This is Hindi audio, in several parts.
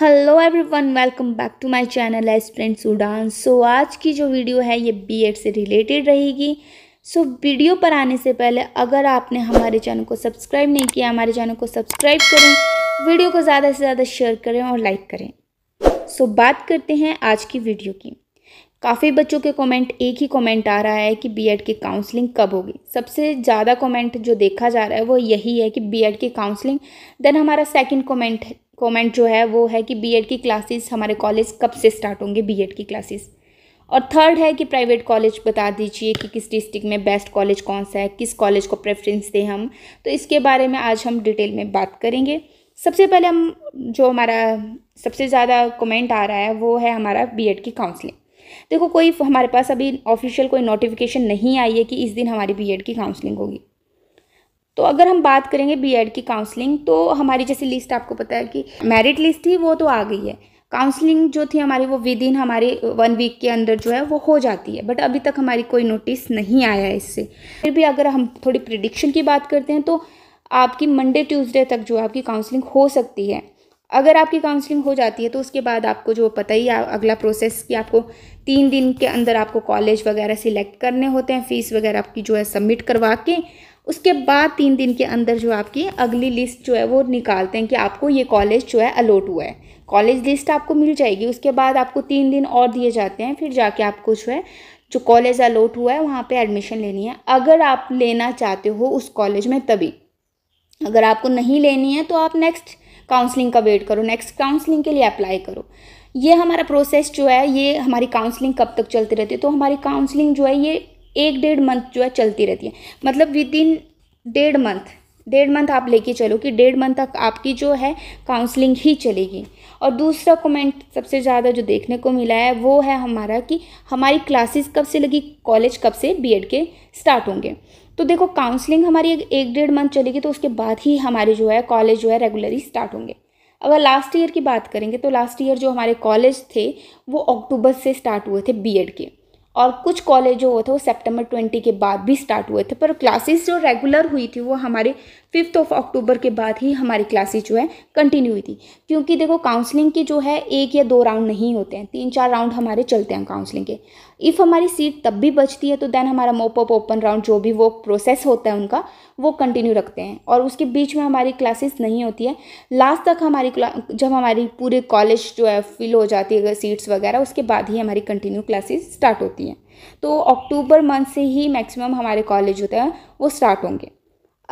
hello everyone welcome back to my channel S friend Udaan so आज की जो वीडियो है ये बीएड से रिलेटेड रहेगी सो so, वीडियो पर आने से पहले अगर आपने हमारे चैनल को सब्सक्राइब नहीं किया हमारे चैनल को सब्सक्राइब करें वीडियो को ज़्यादा से ज़्यादा शेयर करें और लाइक करें सो so, बात करते हैं आज की वीडियो की काफ़ी बच्चों के कमेंट एक ही कमेंट आ रहा है कि बीएड की काउंसलिंग कब होगी सबसे ज़्यादा कमेंट जो देखा जा रहा है वो यही है कि बीएड की काउंसलिंग देन हमारा सेकंड कमेंट कमेंट जो है वो है कि बीएड की क्लासेस हमारे कॉलेज कब से स्टार्ट होंगे बीएड की क्लासेस और थर्ड है कि प्राइवेट कॉलेज बता दीजिए कि किस डिस्ट्रिक्ट में बेस्ट कॉलेज कौन सा है किस कॉलेज को प्रेफरेंस दें हम तो इसके बारे में आज हम डिटेल में बात करेंगे सबसे पहले हम जो हमारा सबसे ज़्यादा कमेंट आ रहा है वो है हमारा बी की काउंसलिंग देखो कोई हमारे पास अभी ऑफिशियल कोई नोटिफिकेशन नहीं आई है कि इस दिन हमारी बी की काउंसलिंग होगी तो अगर हम बात करेंगे बीएड की काउंसलिंग तो हमारी जैसी लिस्ट आपको पता है कि मेरिट लिस्ट थी वो तो आ गई है काउंसलिंग जो थी हमारी वो विद इन हमारे वन वीक के अंदर जो है वो हो जाती है बट अभी तक हमारी कोई नोटिस नहीं आया है इससे फिर भी अगर हम थोड़ी प्रिडिक्शन की बात करते हैं तो आपकी मंडे ट्यूसडे तक जो है आपकी काउंसलिंग हो सकती है अगर आपकी काउंसलिंग हो जाती है तो उसके बाद आपको जो पता ही अगला प्रोसेस कि आपको तीन दिन के अंदर आपको कॉलेज वगैरह सिलेक्ट करने होते हैं फ़ीस वगैरह आपकी जो है सबमिट करवा के उसके बाद तीन दिन के अंदर जो आपकी अगली लिस्ट जो है वो निकालते हैं कि आपको ये कॉलेज जो है अलॉट हुआ है कॉलेज लिस्ट आपको मिल जाएगी उसके बाद आपको तीन दिन और दिए जाते हैं फिर जाके आपको जो है जो कॉलेज अलॉट हुआ है वहाँ पे एडमिशन लेनी है अगर आप लेना चाहते हो उस कॉलेज में तभी अगर आपको नहीं लेनी है तो आप नेक्स्ट काउंसलिंग का वेट करो नेक्स्ट काउंसलिंग के लिए अप्लाई करो ये हमारा प्रोसेस जो है ये हमारी काउंसलिंग कब तक चलती रहती है तो हमारी काउंसलिंग जो है ये एक डेढ़ मंथ जो है चलती रहती है मतलब विद इन डेढ़ मंथ डेढ़ मंथ आप लेके चलो कि डेढ़ मंथ तक आपकी जो है काउंसलिंग ही चलेगी और दूसरा कमेंट सबसे ज़्यादा जो देखने को मिला है वो है हमारा कि हमारी क्लासेस कब से लगी कॉलेज कब से बीएड के स्टार्ट होंगे तो देखो काउंसलिंग हमारी एक, एक डेढ़ मंथ चलेगी तो उसके बाद ही हमारे जो है कॉलेज जो है रेगुलरली स्टार्ट होंगे अगर लास्ट ईयर की बात करेंगे तो लास्ट ईयर जो हमारे कॉलेज थे वो अक्टूबर से स्टार्ट हुए थे बीएड के और कुछ कॉलेज जो हुए थे वो सेप्टेम्बर ट्वेंटी के बाद भी स्टार्ट हुए थे पर क्लासेस जो रेगुलर हुई थी वो हमारे फिफ्थ ऑफ अक्टूबर के बाद ही हमारी क्लासेज जो है कंटिन्यू हुई थी क्योंकि देखो काउंसलिंग की जो है एक या दो राउंड नहीं होते हैं तीन चार राउंड हमारे चलते हैं काउंसलिंग के इफ़ हमारी सीट तब भी बचती है तो देन हमारा मोपअप ओपन राउंड जो भी वो प्रोसेस होता है उनका वो कंटिन्यू रखते हैं और उसके बीच में हमारी क्लासेस नहीं होती है लास्ट तक हमारी जब हमारी पूरे कॉलेज जो है फिल हो जाती है सीट्स वगैरह उसके बाद ही हमारी कंटिन्यू क्लासेस स्टार्ट होती हैं तो अक्टूबर मंथ से ही मैक्सिमम हमारे कॉलेज होते हैं वो स्टार्ट होंगे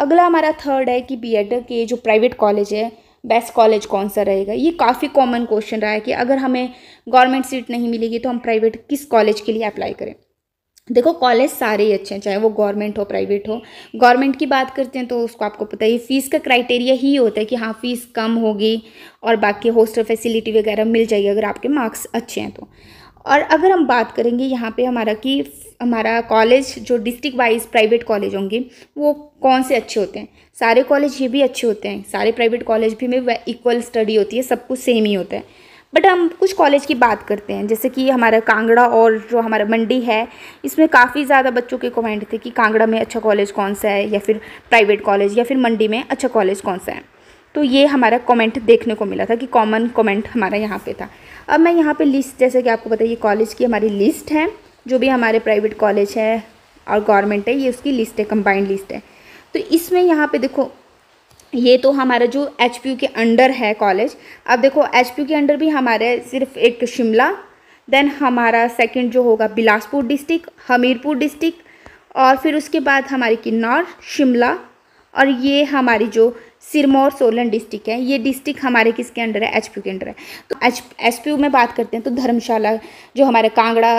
अगला हमारा थर्ड है कि बी के जो प्राइवेट कॉलेज है बेस्ट कॉलेज कौन सा रहेगा ये काफ़ी कॉमन क्वेश्चन रहा है कि अगर हमें गवर्नमेंट सीट नहीं मिलेगी तो हम प्राइवेट किस कॉलेज के लिए अप्लाई करें देखो कॉलेज सारे ही अच्छे हैं चाहे वो गवर्नमेंट हो प्राइवेट हो गवर्नमेंट की बात करते हैं तो उसको आपको पता ही फ़ीस का क्राइटेरिया ही होता है कि हाँ फ़ीस कम होगी और बाकी हॉस्टल फैसिलिटी वगैरह मिल जाएगी अगर आपके मार्क्स अच्छे हैं तो और अगर हम बात करेंगे यहाँ पे हमारा कि हमारा कॉलेज जो डिस्ट्रिक्ट वाइज प्राइवेट कॉलेज होंगे वो कौन से अच्छे होते हैं सारे कॉलेज ये भी अच्छे होते हैं सारे प्राइवेट कॉलेज भी में इक्वल स्टडी होती है सब कुछ सेम ही होता है बट हम कुछ कॉलेज की बात करते हैं जैसे कि हमारा कांगड़ा और जो हमारा मंडी है इसमें काफ़ी ज़्यादा बच्चों के कमेंट थे कि कांगड़ा में अच्छा कॉलेज कौन सा है या फिर प्राइवेट कॉलेज या फिर मंडी में अच्छा कॉलेज कौन सा है तो ये हमारा कमेंट देखने को मिला था कि कॉमन कमेंट हमारा यहाँ पे था अब मैं यहाँ पे लिस्ट जैसे कि आपको पता है ये कॉलेज की हमारी लिस्ट है जो भी हमारे प्राइवेट कॉलेज है और गवर्नमेंट है ये उसकी लिस्ट है कंबाइंड लिस्ट है तो इसमें यहाँ पे देखो ये तो हमारा जो एच के अंडर है कॉलेज अब देखो एच के अंडर भी हमारे सिर्फ एक शिमला देन हमारा सेकंड जो होगा बिलासपुर डिस्ट्रिक्ट हमीरपुर डिस्ट्रिक्ट और फिर उसके बाद हमारी किन्नौर शिमला और ये हमारी जो सिरमौर सोलन डिस्ट्रिक्ट है ये डिस्ट्रिक्ट हमारे किसके अंडर है एच के अंडर है तो एच एच में बात करते हैं तो धर्मशाला जो हमारे कांगड़ा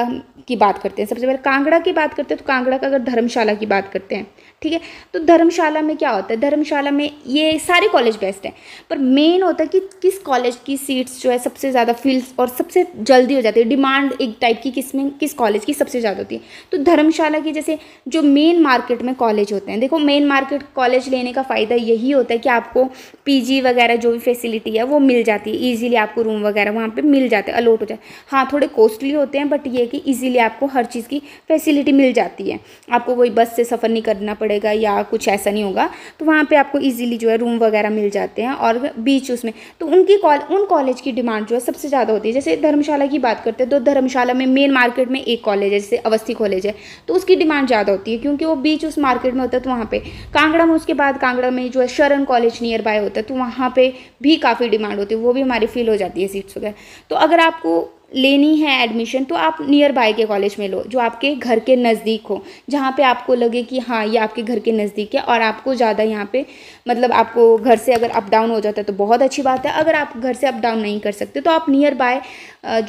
की बात करते हैं सबसे पहले कांगड़ा की बात करते हैं तो कांगड़ा का अगर धर्मशाला की बात करते हैं ठीक है तो धर्मशाला में क्या होता है धर्मशाला में ये सारे कॉलेज बेस्ट हैं पर मेन होता है कि किस कॉलेज की सीट्स जो है सबसे ज़्यादा फील्स और सबसे जल्दी हो जाती है डिमांड एक टाइप की किस में किस कॉलेज की सबसे ज़्यादा होती है तो धर्मशाला की जैसे जो मेन मार्केट में कॉलेज होते हैं देखो मेन मार्केट कॉलेज लेने का फ़ायदा यही होता है कि आपको पीजी वगैरह जो भी फैसिलिटी है वो मिल जाती है ईजिली आपको रूम वगैरह वहाँ पर मिल जाते हैं अलॉट हो जाए हाँ थोड़े कॉस्टली होते हैं बट ये कि ईजिली आपको हर चीज़ की फैसिलिटी मिल जाती है आपको कोई बस से सफ़र नहीं करना पड़ेगा या कुछ ऐसा नहीं होगा तो वहाँ पर आपको ईजिली जो है रूम वगैरह मिल जाते हैं और बीच उसमें तो उनकी कॉल उन कॉलेज की डिमांड जो है सबसे ज़्यादा होती है जैसे धर्मशाला की बात करते हैं तो धर्मशाला में मेन मार्केट में एक कॉलेज है जैसे अवस्थी कॉलेज है तो उसकी डिमांड ज़्यादा होती है क्योंकि वो बीच उस मार्केट में होता है तो वहाँ पर कांगड़ा में उसके बाद कांगड़ा में जो है शरण कॉलेज कॉलेज नियर बाय होता है तो वहाँ पे भी काफ़ी डिमांड होती है वो भी हमारी फिल हो जाती है सीट्स वगैरह तो अगर आपको लेनी है एडमिशन तो आप नियर बाय के कॉलेज में लो जो आपके घर के नज़दीक हो जहाँ पे आपको लगे कि हाँ ये आपके घर के नज़दीक है और आपको ज़्यादा यहाँ पे मतलब आपको घर से अगर अप डाउन हो जाता है तो बहुत अच्छी बात है अगर आप घर से अप डाउन नहीं कर सकते तो आप नियर बाय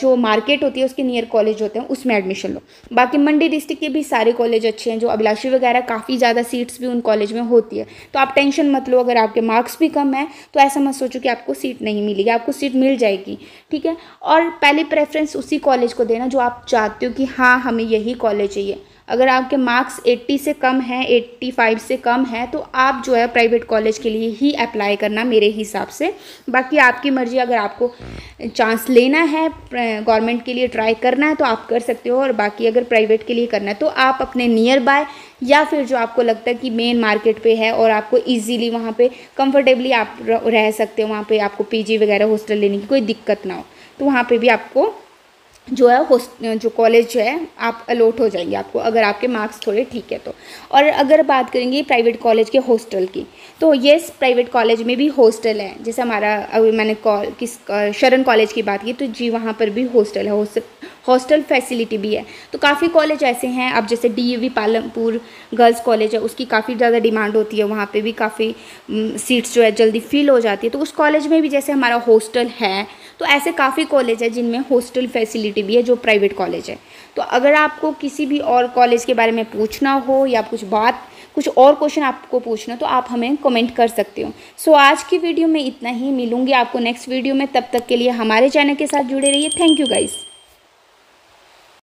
जो मार्केट होती है उसके नियर कॉलेज होते हैं उसमें एडमिशन लो बाकी मंडी डिस्ट्रिक्ट के भी सारे कॉलेज अच्छे हैं जो अभिलाषी वगैरह काफ़ी ज़्यादा सीट्स भी उन कॉलेज में होती है तो आप टेंशन मत लो अगर आपके मार्क्स भी कम है तो ऐसा मत सोचो कि आपको सीट नहीं मिलेगी आपको सीट मिल जाएगी ठीक है और पहली प्रेफरेंस उसी कॉलेज को देना जो आप चाहते हो कि हाँ हमें यही कॉलेज चाहिए अगर आपके मार्क्स 80 से कम हैं 85 से कम हैं तो आप जो है प्राइवेट कॉलेज के लिए ही अप्लाई करना मेरे हिसाब से बाकी आपकी मर्ज़ी अगर आपको चांस लेना है गवर्नमेंट के लिए ट्राई करना है तो आप कर सकते हो और बाकी अगर प्राइवेट के लिए करना है तो आप अपने नियर बाय या फिर जो आपको लगता है कि मेन मार्केट पे है और आपको इजीली वहाँ पे कंफर्टेबली आप रह सकते हो वहाँ पे आपको पीजी वगैरह हॉस्टल लेने की कोई दिक्कत ना हो तो वहाँ पे भी आपको जो है होस्ट जो कॉलेज जो है आप अलॉट हो जाएंगे आपको अगर आपके मार्क्स थोड़े ठीक है तो और अगर बात करेंगे प्राइवेट कॉलेज के हॉस्टल की तो येस प्राइवेट कॉलेज में भी हॉस्टल है जैसे हमारा अभी मैंने कॉल किस शरण कॉलेज की बात की तो जी वहाँ पर भी हॉस्टल है हॉस्टल फैसिलिटी भी है तो काफ़ी कॉलेज ऐसे हैं अब जैसे डी पालमपुर गर्ल्स कॉलेज है उसकी काफ़ी ज़्यादा डिमांड होती है वहाँ पर भी काफ़ी सीट्स जो है जल्दी फिल हो जाती है तो उस कॉलेज में भी जैसे हमारा हॉस्टल है तो ऐसे काफ़ी कॉलेज है जिनमें हॉस्टल फैसिलिटी भी है जो प्राइवेट कॉलेज है तो अगर आपको किसी भी और कॉलेज के बारे में पूछना हो या कुछ बात कुछ और क्वेश्चन आपको पूछना हो तो आप हमें कमेंट कर सकते हो सो so, आज की वीडियो में इतना ही मिलूंगी आपको नेक्स्ट वीडियो में तब तक के लिए हमारे चैनल के साथ जुड़े रहिए थैंक यू गाइज़